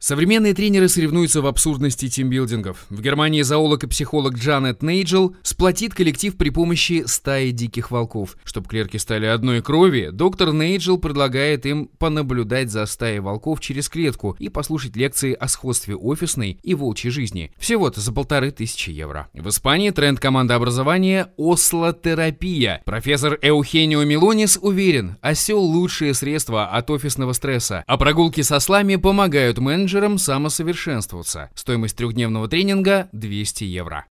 Современные тренеры соревнуются в абсурдности тимбилдингов. В Германии зоолог и психолог Джанет Нейджел сплотит коллектив при помощи стаи диких волков. Чтобы клерки стали одной крови, доктор Нейджел предлагает им понаблюдать за стаей волков через клетку и послушать лекции о сходстве офисной и волчьей жизни. Всего-то за полторы тысячи евро. В Испании тренд командообразования образования – ослотерапия. Профессор Эухенио Мелонис уверен, осел – лучшее средство от офисного стресса, а прогулки со слами помогают менеджерам менеджерам самосовершенствоваться. Стоимость трехдневного тренинга 200 евро.